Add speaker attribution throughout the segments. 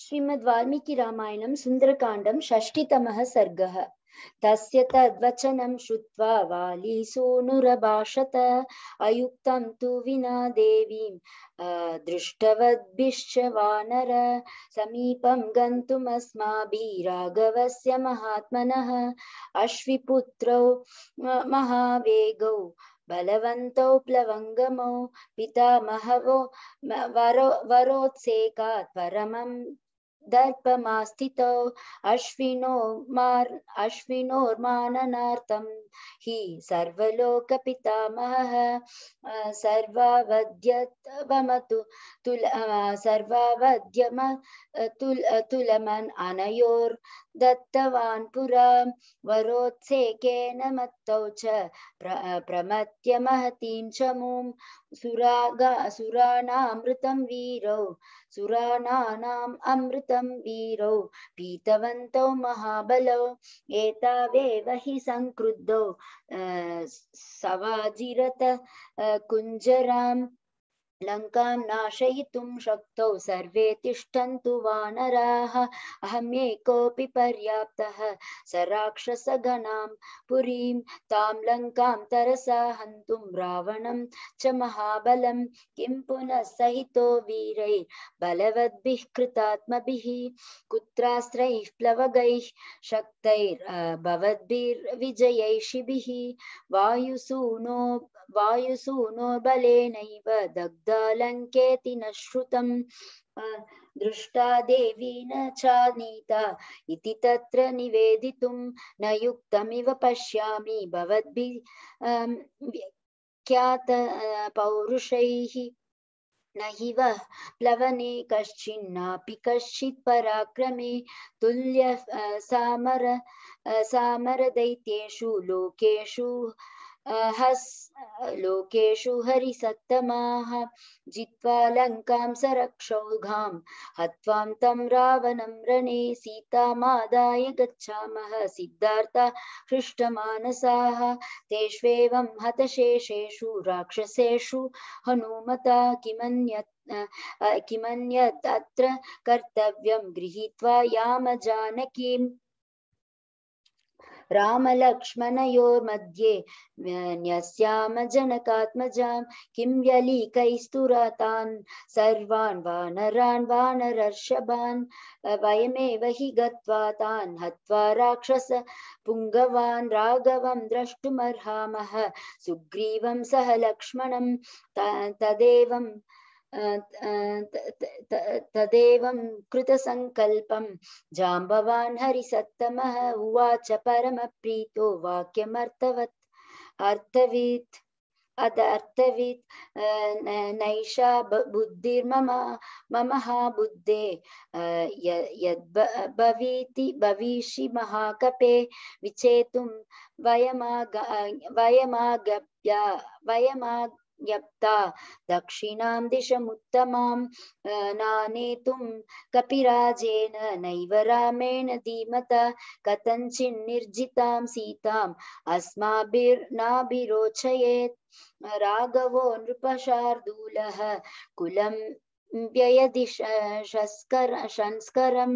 Speaker 1: श्रीमद्वाल्मीकिरामायणं सुन्दरकाण्डं षष्टितमः सर्गः तस्य तद्वचनं श्रुत्वा वाली सोऽनुरभाषत अयुक्तं तु विना देवीं दृष्टवद्भिश्च वानर समीपं गन्तुमस्माभिराघवस्य महात्मनः अश्विपुत्रौ महावेगौ बलवन्तौ प्लवङ्गमौ पितामहवो वरो वरोत्सेकात् परमं दर्पमास्थितो अश्विनो मार् अश्विनोर्माननार्थं हि सर्वलोकपितामहः सर्वावध्यवमतु तुल सर्वावद्यम तुल तुलमन् अनयोर् दत्तवान् पुरां वरोत्सेकेन मत्तौ च प्र प्रमत्य महतीं च मुं सुरागा सुराणामृतं वीरौ सुराणानाम् अमृतं वीरौ पीतवन्तौ महाबलौ एतावेव हि सङ्क्रुद्धौ सवाजिरत कुञ्जराम् लंका नाशयितुं शक्तौ सर्वे तिष्ठन्तु वानराः अहमेकोऽपि पर्याप्तः स राक्षसगणां पुरीं तां लङ्कां तरसा हन्तुं रावणं च महाबलं किं पुनः सहितो वीरैर्बलवद्भिः कृतात्मभिः कुत्रास्त्रैः प्लवगैः शक्तैर्भवद्भिर्विजयैषिभिः वायुसूनो वायुसूनोर्बलेनैव दग्धालङ्केति न श्रुतम् दृष्टा देवी न चानीता इति तत्र निवेदितुं न युक्तमिव पश्यामि भवद्भिः व्याख्यात पौरुषैः न हि वः प्लवने कश्चिन्नापि कश्चित् पराक्रमे तुल्य सामर सामरदैत्येषु लोकेषु लोकेषु हरिसत्तमाः जित्वा लङ्कां सरक्षौघां हत्वां तं रावणं रणे सीतामादाय गच्छामः सिद्धार्था हृष्टमानसाः तेष्वेवं हतशेषेषु राक्षसेषु हनुमता किमन्यत् किमन्यत् अत्र कर्तव्यं गृहीत्वा याम जानकीम् राम लक्ष्मणयोर्मध्ये न्यस्याम जनकात्मजां किं व्यलीकैस्तुरातान् सर्वान् वानरान् वानरर्षभान् वयमेव हि गत्वा तान् हत्वा राक्षस पुङ्गवान् राघवं द्रष्टुमर्हामः सुग्रीवं सह लक्ष्मणं तदेवं तदेव कृत कृतसङ्कल्पं जाम्बवान् हरिसम उवाच परम वाक्यम अर्थवीत अद अदर्थवित् नैषा बुद्धिर्मम मम बुद्धे यद्भवीति भविषि महाकपे विचेतुं वयमाग वयमागप्या वयमा यप्ता दक्षिणां दिशमुत्तमां नानेतुं कपिराजेन नैव रामेण धीमता कथञ्चिन्निर्जितां सीताम् अस्माभिर्नाभिरोचयेत् राघवो नृपशार्दूलः कुलं व्ययदिशस्कर संस्करं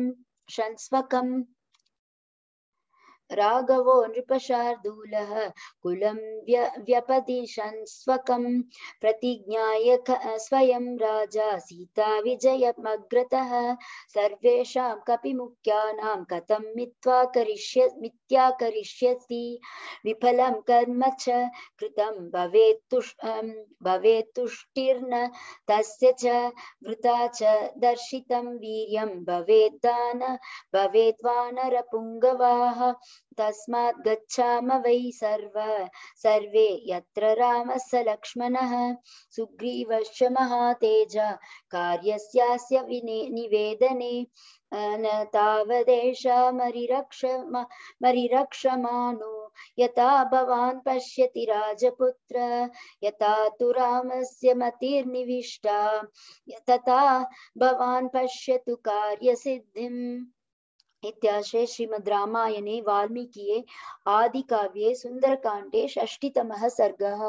Speaker 1: संस्वकम् राघवो नृपशार्दूल कुलम व्य व्यपदिशन्स्वकं प्रतिज्ञाय स्वयं राजा सीता सीताविजयमग्रतः सर्वेषां कपिमुख्यानां कथं मित्वा करिष्य मिथ्या करिष्यसि विफलं कर्म च कृतं भवेत् तुष् अं, तुष्टिर्न तस्य च वृथा च दर्शितं वीर्यं भवेद्दान भवेद्वानरपुङ्गवाः तस्मात् गच्छाम वै सर्व सर्वे यत्र रामस्य लक्ष्मणः सुग्रीवश्च महातेज कार्यस्यास्य विने निवेदने न तावदेष मरिरक्ष मरिरक्षमाणो यथा भवान् पश्यति राजपुत्र यथा तु रामस्य मतिर्निविष्टा तथा भवान् पश्यतु कार्यसिद्धिम् इत्याशे श्रीमद् रामायणे वाल्मीकिये आदिकाव्ये सुन्दरकाण्डे षष्टितमः सर्गः